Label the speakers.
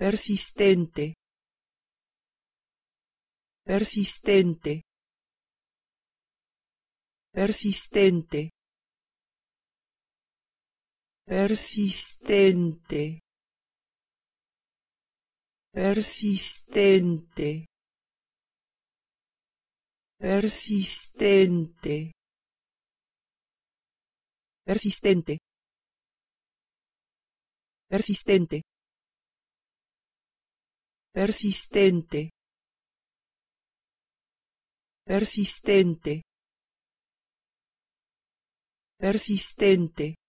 Speaker 1: persistente persistente persistente persistente persistente persistente persistente persistente persistente persistente persistente